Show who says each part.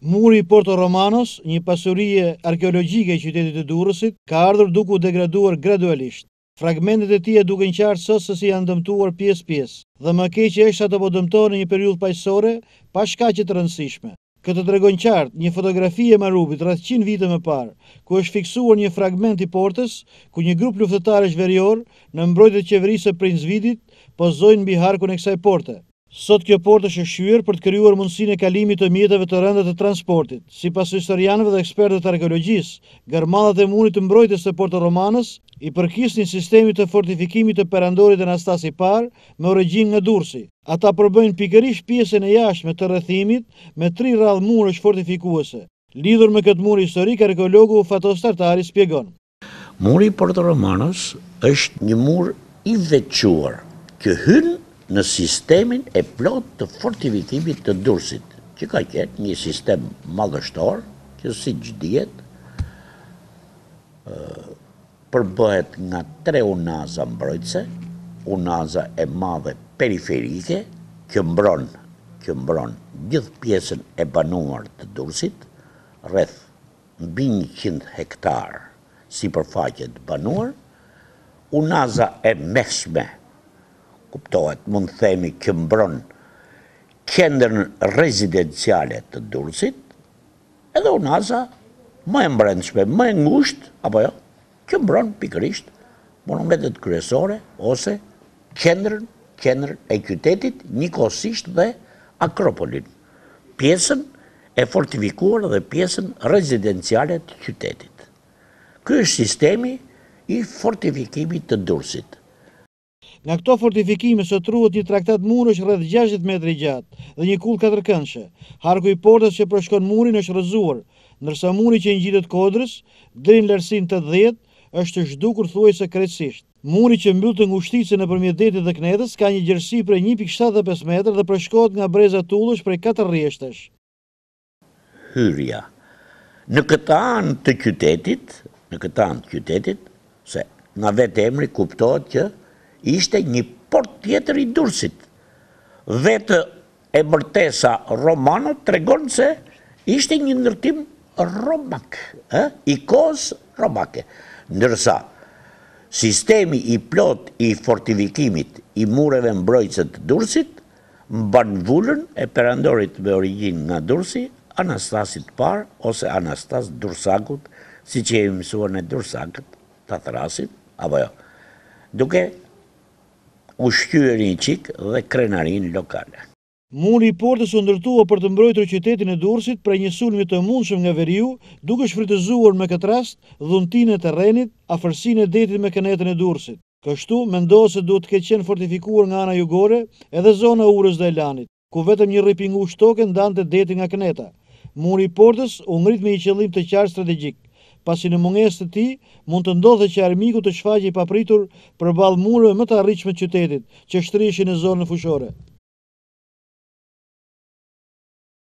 Speaker 1: Muri i Porto Romanos, një pasurie arkeologjike e qytetit të Durrësit, ka ardhur duke u degraduar gradualisht. Fragmentet e tij duken qartë sot se janë dëmtuar pjesë-pjesë, dhe më keq që është ato po dëmtohen në një periudhë pajësore, pa që të rëndësishme. Këtë tregon qartë një fotografi e marubit rreth 100 vite më parë, ku është fiksuar një fragment i portës ku një grup luftëtarësh verior në mbrojtje të qeverisë së Prinzvidit pozojnë mbi harkun e kësaj porte. Sot kjo port është shqyër për të kryuar mundësin e kalimit të mjetëve të rëndet të transportit. Si pas historianëve dhe ekspertët arkeologjisë, gërmadat e munit të mbrojtës të portë romanës i përkis një sistemi të fortifikimit të perandorit e Nastasi par me regjim në dursi. Ata përbëjnë pikërish pjesën e jashme të rëthimit me tri radhë murë është fortifikuese. Lidhur me këtë murë historik, arkeologu Fatos Tartari spjegon.
Speaker 2: portë romanës është një murë i portë romanës hynë në sistemin e plot të fortifikimit të dursit, që ka qenë një sistem madhështor, që si gjdjet, përbëhet nga tre unaza mbrojtse, unaza e madhe periferike, që mbron, që mbron gjithë pjesën e banuar të dursit, rreth mbi 100 hektar si përfaqet banuar, unaza e meshme, kuptohet, mund të themi këmbron kjendrën rezidencialet të Durësit, edhe unë asa, më e mbrendshme, më e ngusht, apo jo, këmbron pikërisht, mund kryesore, ose kjendrën, kjendrën e kytetit, një kosisht dhe akropolin, pjesën e fortifikuar dhe pjesën rezidencialet të kytetit. Kështë sistemi i fortifikimit të Durësit.
Speaker 1: Nga këto fortifikime së truhet një traktat murësh rrëdhë 60 metri gjatë dhe një kul 4 kënëshe. Harku i portës që përshkon murin është rëzuar, nërsa muri që njitët kodrës, drin lërsin të dhetë, është shdukur thuaj se kretësisht. Muri që mbyllë të ngushtice në përmjet detit dhe knetës ka një gjërësi për 1.75 metrë dhe përshkot nga breza tullësh për 4 rjeshtesh.
Speaker 2: Hyrja, në këta anë të qytetit, në këta anë të qytetit, se nga vetë emri kuptohet që ishte një port tjetër i dursit. Vetë e mërtesa romano të regon se ishte një nërtim romak, i kos romake. Ndërsa, sistemi i plot i fortifikimit i mureve të dursit, mban vullën e perandorit me origin nga dursi, Anastasit par, ose Anastas dursakut, si që e mësuar në dursakut, të thrasit, apo jo, duke u shqyër një qik dhe krenarin lokale.
Speaker 1: Muri i portës u ndërtuo për të mbrojtër qytetin e dursit prej një sulmi të mundshëm nga veriu, duke shfritëzuar me këtë rast dhuntin e terenit, a fërsin e detit me kënetën e dursit. Kështu, mendo se duhet të ke qenë fortifikuar nga ana jugore edhe zona urës dhe elanit, ku vetëm një ripingu shtoken dante detit nga këneta. Muri i portës u ngrit me i qëllim të qarë strategjik pasi në munges të ti mund të ndodhe që armiku të shfaqe i papritur për balë mureve më të arriqme qytetit që shtrishin në zonë në fushore.